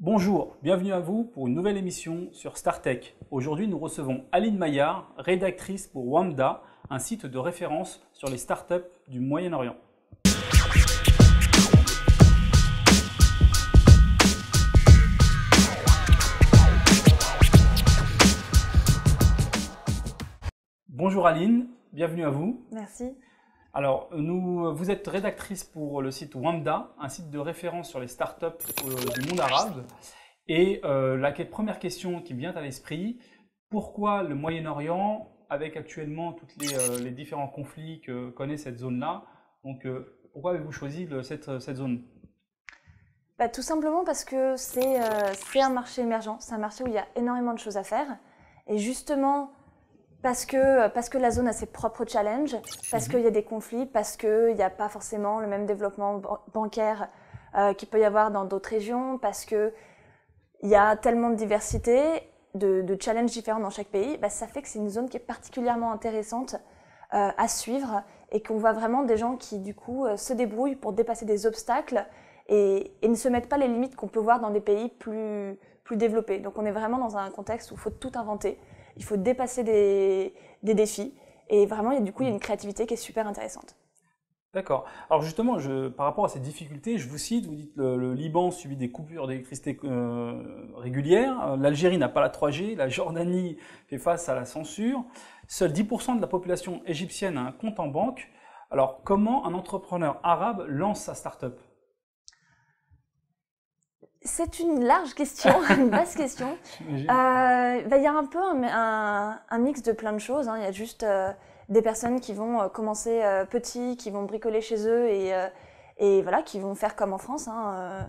Bonjour, bienvenue à vous pour une nouvelle émission sur StarTech. Aujourd'hui, nous recevons Aline Maillard, rédactrice pour Wamda, un site de référence sur les startups du Moyen-Orient. Bonjour Aline, bienvenue à vous. Merci. Alors, nous, vous êtes rédactrice pour le site Wamda, un site de référence sur les startups euh, du monde arabe. Et euh, la première question qui me vient à l'esprit, pourquoi le Moyen-Orient, avec actuellement tous euh, les, différents conflits que connaît cette zone-là, donc pourquoi avez-vous choisi cette, zone bah, Tout simplement parce que c'est un marché émergent, c'est un marché où il y a énormément de choses à faire. Et justement, parce que, la zone a ses propres challenges, parce mhm. qu'il y a des conflits, parce qu'il n'y a pas forcément le même développement bancaire euh, qu'il peut y avoir dans d'autres régions, parce qu'il y a tellement de diversité, de, challenges différents dans chaque pays, bah, ça fait que c'est une zone qui est particulièrement intéressante euh, à suivre et qu'on voit vraiment des gens qui, du coup, euh, se débrouillent pour dépasser des obstacles et, ne se mettent pas les limites qu'on peut voir dans des pays plus développés. Donc on est vraiment dans un contexte où il faut tout inventer il faut dépasser des, défis. Et vraiment, du coup, il y a une créativité qui est super intéressante. D'accord. Alors justement, par rapport à ces difficultés, je vous cite, vous dites le, le Liban subit des coupures d'électricité euh, régulières, euh, l'Algérie n'a pas la 3G, la Jordanie fait face à la censure, seuls 10% de la population égyptienne a un compte en banque. Alors comment un entrepreneur arabe lance sa start-up c'est une large question, une vaste question. Euh, il euh, y a un peu un, un, mix de plein de choses. Hein. Il y a juste euh, des personnes qui vont euh, commencer petit, qui vont bricoler chez eux et, et, voilà, qui vont faire comme en France, hein,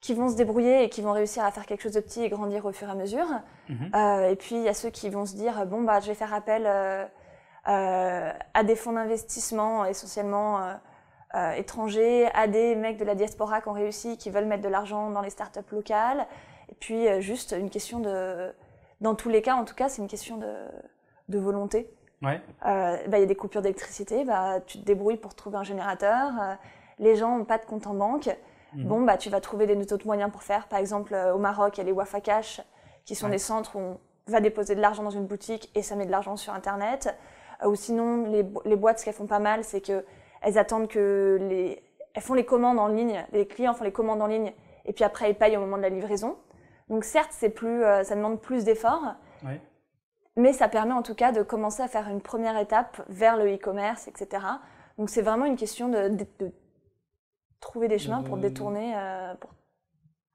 qui vont se débrouiller et qui vont réussir à faire quelque chose de petit et grandir au fur et à mesure. Mhm. et puis il y a ceux qui vont se dire bon bah je vais faire appel à des fonds d'investissement essentiellement euh, étrangers AD, des mecs de la diaspora qui ont réussi, qui veulent mettre de l'argent dans les startups locales. Et puis euh, juste une question de... Dans tous les cas, en tout cas, c'est une question de, de volonté. Euh, bah, il y a des coupures d'électricité, bah, tu te débrouilles pour trouver un générateur. les gens n'ont pas de compte en banque. Mhm. Bon, bah, tu vas trouver des moyens pour faire. Par exemple, au Maroc, il y a les Wafa Cash, qui sont des centres où on va déposer de l'argent dans une boutique et ça met de l'argent sur Internet. ou sinon, les, les boîtes, ce qu'elles font pas mal, c'est que elles attendent que les, elles font les commandes en ligne, les clients font les commandes en ligne, et puis après ils payent au moment de la livraison. Donc certes, c'est plus, euh, ça demande plus d'efforts, mais ça permet en tout cas de commencer à faire une première étape vers le e-commerce, etc. Donc c'est vraiment une question de, trouver des chemins pour détourner. Euh,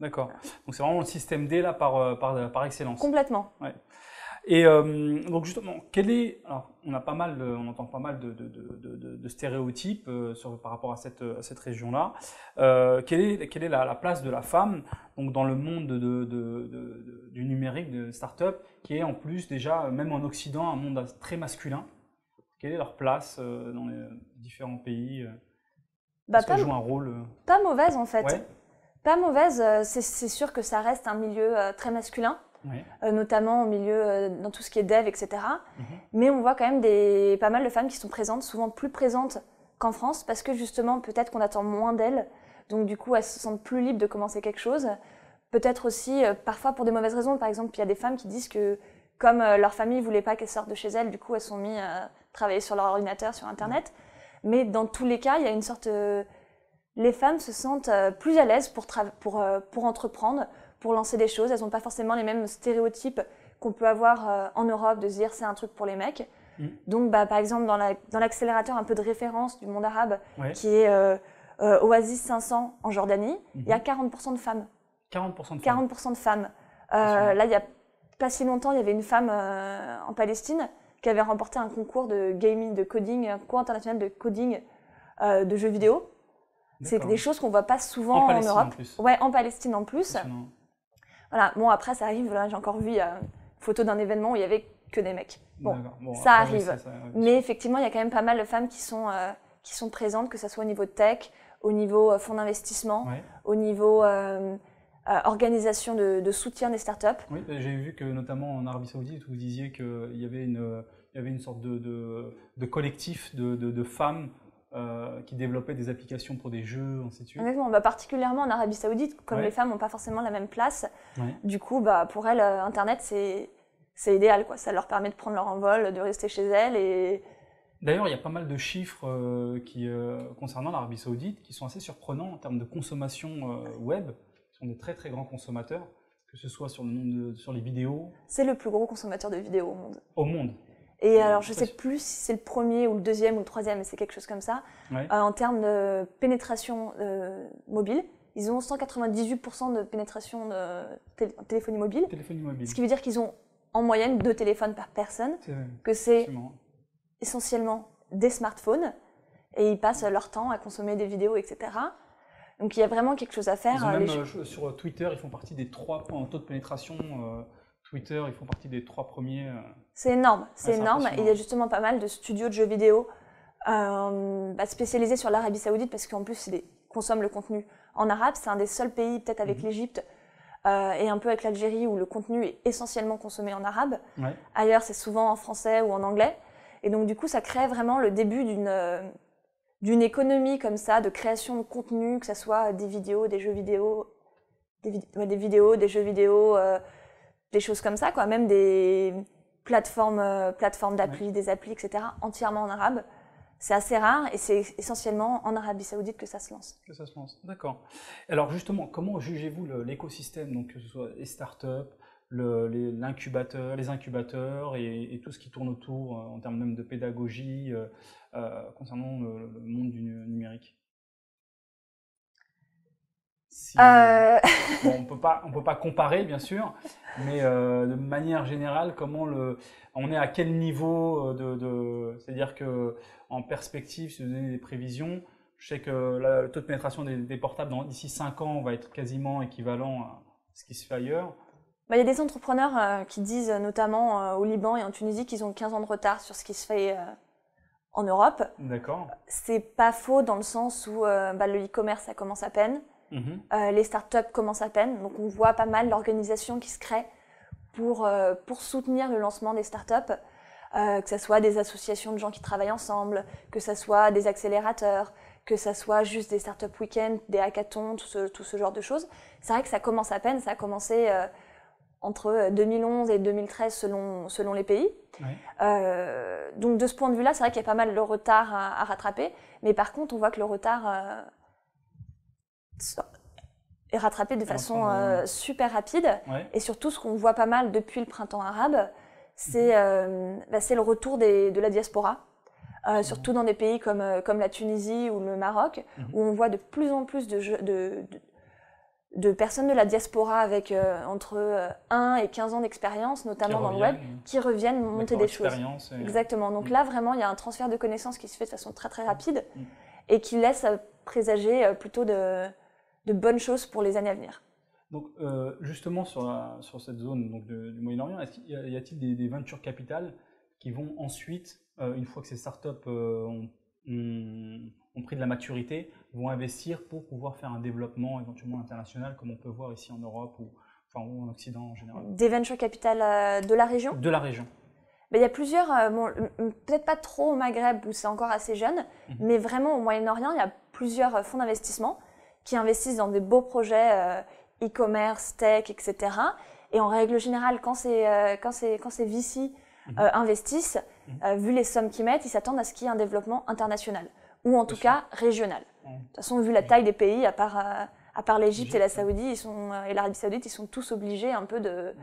D'accord. Donc c'est vraiment le système D là par, euh, par, par excellence. Complètement. Oui. Et euh, donc justement, est on a pas mal, on entend pas mal de, stéréotypes euh, par rapport à cette, euh, région-là. quelle est, la, place de la femme donc dans le monde du numérique, de start-up, qui est en plus déjà même en Occident un monde très masculin. Quelle est leur place dans les différents pays bah, pas, joue un rôle Pas mauvaise en fait. Pas mauvaise. C'est sûr que ça reste un milieu très masculin. Euh, notamment au milieu, euh, dans tout ce qui est dev, etc. Mhm. Mais on voit quand même des, pas mal de femmes qui sont présentes, souvent plus présentes qu'en France, parce que justement, peut-être qu'on attend moins d'elles. Donc du coup, elles se sentent plus libres de commencer quelque chose. Peut-être aussi, euh, parfois pour des mauvaises raisons. Par exemple, il y a des femmes qui disent que comme leur famille ne voulait pas qu'elles sortent de chez elles, du coup, elles sont mises à travailler sur leur ordinateur, sur Internet. Mhm. Mais dans tous les cas, il y a une sorte... les femmes se sentent plus à l'aise pour entreprendre, pour lancer des choses. Elles n'ont pas forcément les mêmes stéréotypes qu'on peut avoir euh, en Europe de se dire c'est un truc pour les mecs. Mm. Donc, bah, par exemple, dans l'accélérateur un peu de référence du monde arabe, qui est euh, euh, Oasis 500 en Jordanie, il y a 40% mhm. de femmes. 40% de femmes. 40% de femmes. Ah, là, il n'y a pas si longtemps, il y avait une femme en Palestine qui avait remporté un concours de gaming, de coding, un concours international de coding de jeux vidéo. C'est des choses qu'on ne voit pas souvent en, Europe. ouais, en Palestine en plus. Voilà. Bon, après, ça arrive. j'ai encore vu euh, photo d'un événement où il y avait que des mecs. Bon, ça, arrive. Mais effectivement, il y a quand même pas mal de femmes qui sont, euh, qui sont présentes, que ce soit au niveau tech, au niveau euh, fonds d'investissement, au niveau organisation de, soutien des startups. Oui, bah, j'ai vu que notamment en Arabie Saoudite, vous disiez qu'il y avait une, y avait une sorte de, de collectif de, femmes euh, qui développaient des applications pour des jeux, ainsi de suite. Bah, particulièrement en Arabie Saoudite, comme les femmes n'ont pas forcément la même place, du coup, bah, pour elles, euh, Internet, c'est, idéal. Quoi. Ça leur permet de prendre leur envol, de rester chez elles. Et... D'ailleurs, il y a pas mal de chiffres euh, qui, concernant l'Arabie Saoudite qui sont assez surprenants en termes de consommation web. Ils sont des très très grands consommateurs, que ce soit sur, le sur les vidéos. C'est le plus gros consommateur de vidéos au monde. Au monde et euh, alors, je ne sais plus si c'est le premier ou le deuxième ou le troisième, mais c'est quelque chose comme ça. Euh, en termes de pénétration euh, mobile, ils ont 198% de pénétration de téléphonie, mobile, Ce qui veut dire qu'ils ont en moyenne deux téléphones par personne, que c'est essentiellement des smartphones, et ils passent leur temps à consommer des vidéos, etc. Donc il y a vraiment quelque chose à faire. sur Twitter, ils font partie des trois en taux de pénétration Twitter, ils font partie des trois premiers. Euh, c'est énorme, ah, c'est énorme. il y a justement pas mal de studios de jeux vidéo euh, bah, spécialisés sur l'Arabie Saoudite parce qu'en plus, ils consomment le contenu en arabe. C'est un des seuls pays, peut-être avec mhm. l'Égypte euh, et un peu avec l'Algérie, où le contenu est essentiellement consommé en arabe. Ailleurs, c'est souvent en français ou en anglais. Et donc, du coup, ça crée vraiment le début d'une. d'une économie comme ça, de création de contenu, que ce soit des vidéos, des jeux vidéo, des vidéos, des jeux vidéo, des choses comme ça, quoi. Même des plateformes, d'appui, euh, d'appli, des applis, etc. Entièrement en arabe. C'est assez rare et c'est essentiellement en Arabie Saoudite que ça se lance. Que ça se lance, d'accord. Alors justement, comment jugez-vous l'écosystème, donc que ce soit les startups, le, les incubateurs et, tout ce qui tourne autour euh, en termes même de pédagogie euh, concernant le, monde du numérique euh. Euh, on peut pas, peut pas comparer bien sûr, mais euh, de manière générale, comment on est à quel niveau de, c'est-à-dire que en perspective, si vous donnez des prévisions, je sais que le taux de pénétration des, portables portables d'ici 5 ans va être quasiment équivalent à ce qui se fait ailleurs. Bah, il y a des entrepreneurs qui disent, notamment au Liban et en Tunisie, qu'ils ont 15 ans de retard sur ce qui se fait en Europe. D'accord. C'est pas faux dans le sens où bah, le e-commerce, ça commence à peine. Mhm. Euh, les startups commencent à peine, donc on voit pas mal l'organisation qui se crée pour, euh, pour soutenir le lancement des startups, euh, que ce soit des associations de gens qui travaillent ensemble, que ce soit des accélérateurs, que ce soit juste des startups week-end, des hackathons, tout ce, genre de choses. C'est vrai que ça commence à peine, ça a commencé entre 2011 et 2013 selon, selon les pays. donc de ce point de vue-là, c'est vrai qu'il y a pas mal de retard à, rattraper, mais par contre, on voit que le retard est rattrapé de façon euh, super rapide. Et surtout, ce qu'on voit pas mal depuis le printemps arabe, c'est mhm. euh, bah, le retour de la diaspora. Euh, mhm. surtout dans des pays comme, comme la Tunisie ou le Maroc, mhm. où on voit de plus en plus de, de, de, personnes de la diaspora avec entre 1 et 15 ans d'expérience, notamment dans le web, qui reviennent monter des choses. Exactement. Donc là, vraiment, il y a un transfert de connaissances qui se fait de façon très très rapide et qui laisse présager plutôt de, de bonnes choses pour les années à venir. Donc euh, justement sur, sur, cette zone donc du Moyen-Orient, y a-t-il des, des, ventures capitales qui vont ensuite, euh, une fois que ces startups euh, ont, pris de la maturité, vont investir pour pouvoir faire un développement éventuellement international comme on peut voir ici en Europe ou, enfin, en Occident en général Des ventures capitales de la région De la région. Ben, il y a plusieurs, peut-être pas trop au Maghreb où c'est encore assez jeune, mhm. mais vraiment au Moyen-Orient, il y a plusieurs fonds d'investissement qui investissent dans des beaux projets euh, e-commerce, tech, etc. Et en règle générale, quand ces, quand euh, c'est quand ces vici euh, mhm. investissent, mhm. vu les sommes qu'ils mettent, ils s'attendent à ce qu'il y ait un développement international, ou en tout cas régional. De toute façon, vu la taille des pays, à part, à part l'Égypte et la Saudi, ils sont, et l'Arabie Saoudite, ils sont tous obligés un peu de,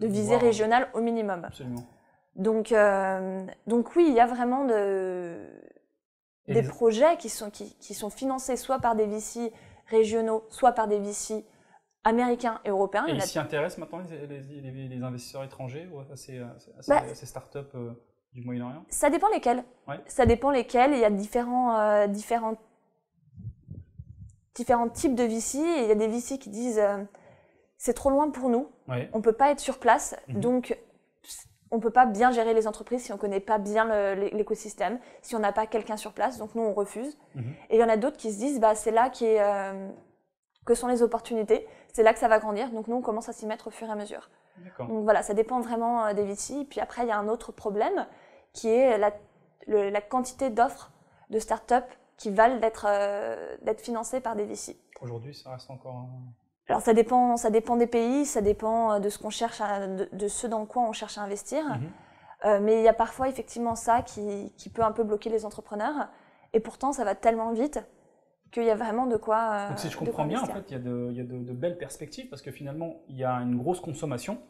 de viser régional au minimum. Donc, donc oui, il y a vraiment de, des projets qui sont, qui, qui, sont financés soit par des vici régionaux, soit par des VC américains et européens. Et ils s'y intéressent maintenant, les, investisseurs étrangers, ou à ces, startups du Moyen-Orient Ça dépend lesquels. Ça dépend lesquels. Il y a différents, euh, différents, types de VC. il y a des VC qui disent euh, c'est trop loin pour nous, on ne peut pas être sur place, mhm. donc on ne peut pas bien gérer les entreprises si on ne connaît pas bien l'écosystème, si on n'a pas quelqu'un sur place. Donc nous, on refuse. Mhm. Et il y en a d'autres qui se disent, bah, c'est là qui est, euh, que sont les opportunités, c'est là que ça va grandir. Donc nous, on commence à s'y mettre au fur et à mesure. Donc voilà, ça dépend vraiment euh, des VC. Puis après, il y a un autre problème qui est la, la quantité d'offres de start-up qui valent d'être euh, d'être financées par des VC. Aujourd'hui, ça reste encore alors ça dépend, ça dépend des pays, ça dépend euh, de ce qu'on cherche, de, ce dans quoi on cherche à investir. Mhm. Euh, mais il y a parfois effectivement ça qui, peut un peu bloquer les entrepreneurs. Et pourtant, ça va tellement vite qu'il y a vraiment de quoi. Euh, Donc si je comprends bien, en fait, il y a, de, belles perspectives parce que finalement, il y a une grosse consommation.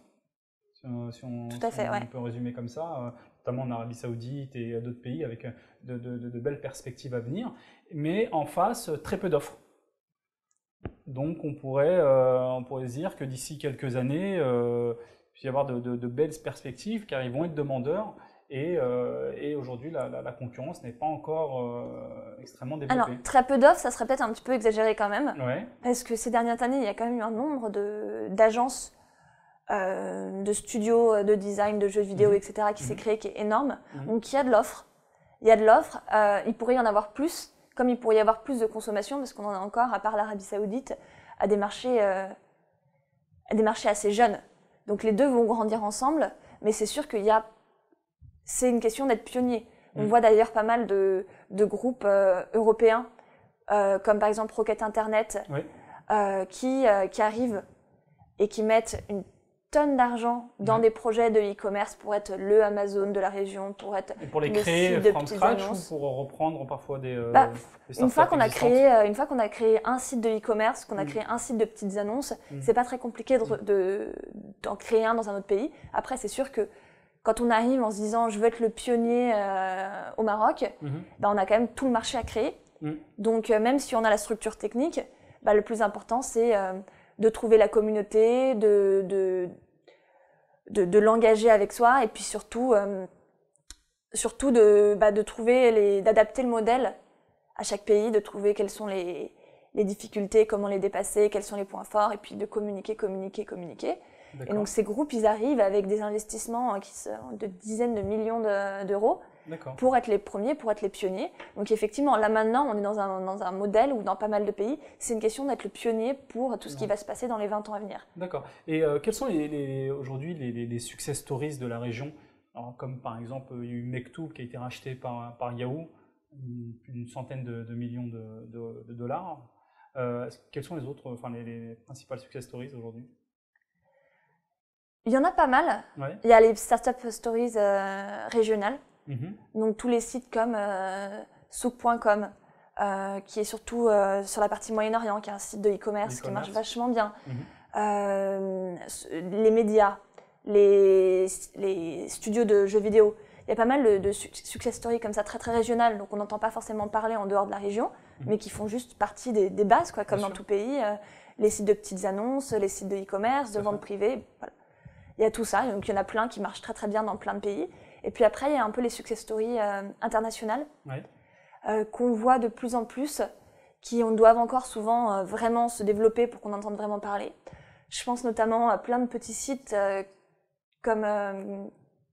Si on, Tout à fait, on, peut résumer comme ça, notamment en Arabie Saoudite et d'autres pays avec de belles perspectives à venir. Mais en face, très peu d'offres. Donc on pourrait, euh, on pourrait dire que d'ici quelques années, euh, il peut y avoir de, belles perspectives car ils vont être demandeurs. Et, euh, aujourd'hui, la, concurrence n'est pas encore extrêmement développée. Alors, très peu d'offres, ça serait peut-être un petit peu exagéré quand même. Ouais. Parce que ces dernières années, il y a quand même eu un nombre d'agences, de, studios de design, de jeux vidéo, mhm. etc., qui s'est mhm. créé, qui est énorme. Mhm. Donc, il y a de l'offre. Il y a de l'offre. il pourrait y en avoir plus comme il pourrait y avoir plus de consommation, parce qu'on en a encore, à part l'Arabie saoudite, à des, marchés, euh, des marchés assez jeunes. Donc les deux vont grandir ensemble, mais c'est sûr qu'il y a... C'est une question d'être pionnier. On mm. voit d'ailleurs pas mal de, groupes euh, européens, euh, comme par exemple Rocket Internet, qui, qui arrivent et qui mettent une d'argent dans des projets de e-commerce pour être le Amazon de la région, pour être pour les créer de from annonces. pour reprendre parfois des, euh, bah, une fois qu'on a créé euh, une fois qu'on a créé un site de e-commerce, qu'on a mm. créé un site de petites annonces, mm. c'est pas très compliqué d'en mm. de, d'en créer un dans un autre pays. Après, c'est sûr que quand on arrive en se disant je veux être le pionnier euh, au Maroc, mm-hmm. bah, on a quand même tout le marché à créer. Donc même si on a la structure technique, bah, le plus important c'est de trouver la communauté, de, de, de, l'engager avec soi et puis surtout, euh, surtout de, bah, de trouver d'adapter le modèle à chaque pays, de trouver quelles sont les, les, difficultés, comment les dépasser, quels sont les points forts, et puis de communiquer, communiquer, communiquer. Et donc ces groupes, ils arrivent avec des investissements hein, qui sont de dizaines de millions d'euros pour être les premiers, pour être les pionniers. Donc effectivement, là maintenant, on est dans un, dans un modèle où dans pas mal de pays, c'est une question d'être le pionnier pour tout ce qui va se passer dans les 20 ans à venir. D'accord. Et euh, quels sont les, aujourd'hui les, les, success stories de la région Comme par exemple, il y a eu Mektou qui a été racheté par, par Yahoo, une centaine de, millions de, dollars. Euh, quels sont les autres, enfin les principales success stories aujourd'hui il y en a pas mal. Il y a les startup stories euh, régionales. Mm-hmm. Donc tous les sites comme euh, souk.com, euh, qui est surtout euh, sur la partie Moyen-Orient, qui est un site de e-commerce qui marche vachement bien. Mm-hmm. Euh, les médias, les, les, studios de jeux vidéo. Il y a pas mal de, success stories comme ça, très très régionales, donc on n'entend pas forcément parler en dehors de la région, mm-hmm. mais qui font juste partie des, bases, quoi, comme dans tout pays. les sites de petites annonces, les sites de e-commerce, de vente privée. Il y a tout ça, donc il y en a plein qui marchent très très bien dans plein de pays. Et puis après, il y a un peu les success stories euh, internationales euh, qu'on voit de plus en plus, qui on doivent encore souvent euh, vraiment se développer pour qu'on entende vraiment parler. Je pense notamment à plein de petits sites comme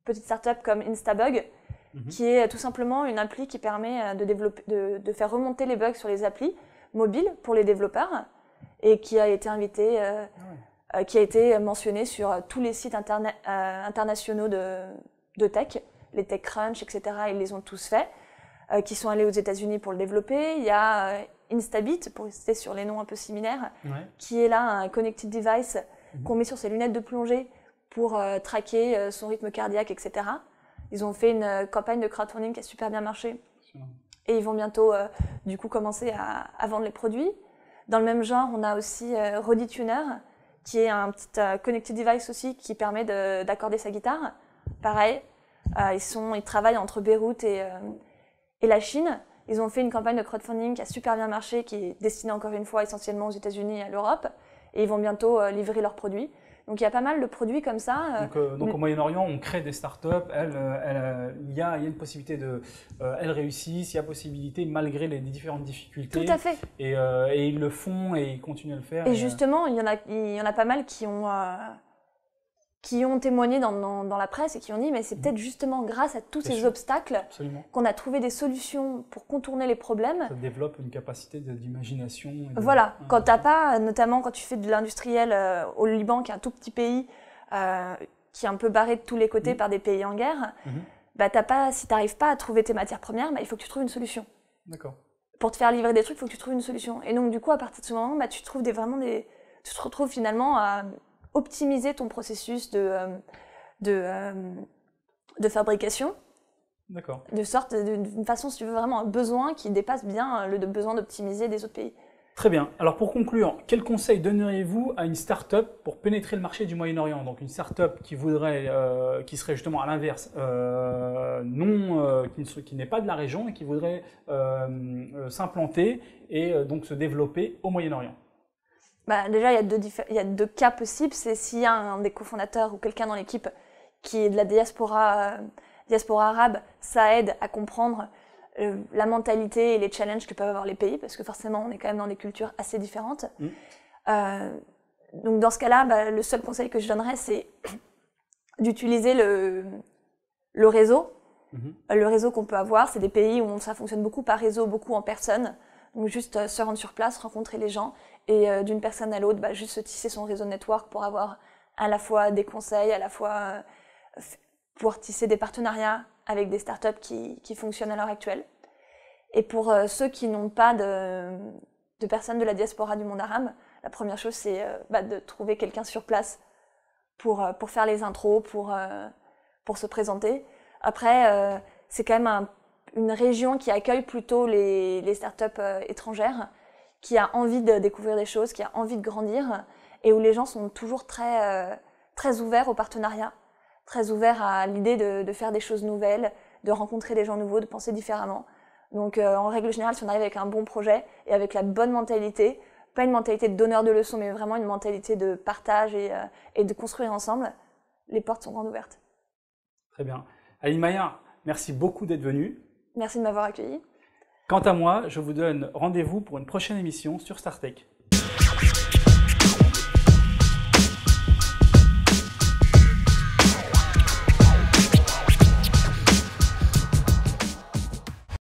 petite startup comme Instabug, mhm. qui est tout simplement une appli qui permet de, développer, de, faire remonter les bugs sur les applis mobiles pour les développeurs et qui a été invité, ah qui a été mentionné sur tous les sites internationaux de, de tech, les tech crunch, etc. Ils les ont tous faits, euh, qui sont allés aux États-Unis pour le développer. Il y a euh, Instabit, pour rester sur les noms un peu similaires, qui est là un connected device mhm. qu'on met sur ses lunettes de plongée pour euh, traquer son rythme cardiaque, etc. Ils ont fait une campagne de crowdfunding qui a super bien marché. Et ils vont bientôt, du coup, commencer à, à, vendre les produits. Dans le même genre, on a aussi Rody Tuner, qui est un petit connected device aussi qui permet d'accorder sa guitare. Pareil, euh, ils, sont, ils travaillent entre Beyrouth et, euh, et la Chine. Ils ont fait une campagne de crowdfunding qui a super bien marché, qui est destinée encore une fois essentiellement aux États-Unis et à l'Europe. Et ils vont bientôt euh, livrer leurs produits. Donc il y a pas mal de produits comme ça. Donc, au Moyen-Orient, on crée des startups. Elles, il, y a, une possibilité de, elles réussissent. Il y a possibilité malgré les différentes difficultés. Tout à fait. Et, ils le font et ils continuent à le faire. Et, et justement, il y en a, il y en a pas mal qui ont qui ont témoigné dans, la presse et qui ont dit mais c'est mm. peut-être justement grâce à tous ces obstacles qu'on a trouvé des solutions pour contourner les problèmes. Ça développe une capacité d'imagination. Voilà, Quand quand t'as pas, notamment quand tu fais de l'industriel euh, au Liban, qui est un tout petit pays euh, qui est un peu barré de tous les côtés mm. par des pays en guerre, si mm-hmm. tu bah, t'as pas, si t'arrives pas à trouver tes matières premières, bah, il faut que tu trouves une solution. D'accord. Pour te faire livrer des trucs, il faut que tu trouves une solution. Et donc du coup, à partir de ce moment, bah, tu trouves des, vraiment des, tu te retrouves finalement à optimiser ton processus de, euh, de, euh, de fabrication. D'accord. De sorte, d'une façon, si tu veux vraiment un besoin qui dépasse bien euh, le besoin d'optimiser des autres pays. Très bien. Alors pour conclure, quel conseil donneriez-vous à une start-up pour pénétrer le marché du Moyen-Orient Donc une start-up qui voudrait, qui serait justement à l'inverse, non, qui, n'est pas de la région et qui voudrait s'implanter et donc se développer au Moyen-Orient bah, Déjà, il y, a deux y a deux cas possibles. C'est s'il y a un des cofondateurs ou quelqu'un dans l'équipe qui est de la diaspora, euh, diaspora arabe, ça aide à comprendre euh, la mentalité et les challenges que peuvent avoir les pays, parce que forcément, on est quand même dans des cultures assez différentes. Mm. Euh, donc, dans ce cas-là, bah, le seul conseil que je donnerais, c'est d'utiliser le, le réseau. Mm-hmm. Le réseau qu'on peut avoir, c'est des pays où ça fonctionne beaucoup par réseau, beaucoup en personne juste euh, se rendre sur place, rencontrer les gens et euh, d'une personne à l'autre, bah, juste se tisser son réseau network pour avoir à la fois des conseils, à la fois euh, pouvoir tisser des partenariats avec des startups qui, qui fonctionnent à l'heure actuelle. Et pour ceux qui n'ont pas de, de, personnes de la diaspora du monde arabe, la première chose, c'est bah, de trouver quelqu'un sur place pour, pour faire les intros, pour, pour se présenter. Après, c'est quand même un une région qui accueille plutôt les, les startups euh, étrangères, qui a envie de découvrir des choses, qui a envie de grandir, et où les gens sont toujours très, euh, ouverts au partenariat, très ouverts à l'idée de, faire des choses nouvelles, de rencontrer des gens nouveaux, de penser différemment. Donc euh, en règle générale, si on arrive avec un bon projet et avec la bonne mentalité, pas une mentalité de donneur de leçons, mais vraiment une mentalité de partage et, de construire ensemble, les portes sont grandes ouvertes. Très bien. Aline Maya, merci beaucoup d'être venue. Merci de m'avoir accueilli. Quant à moi, je vous donne rendez-vous pour une prochaine émission sur StarTech.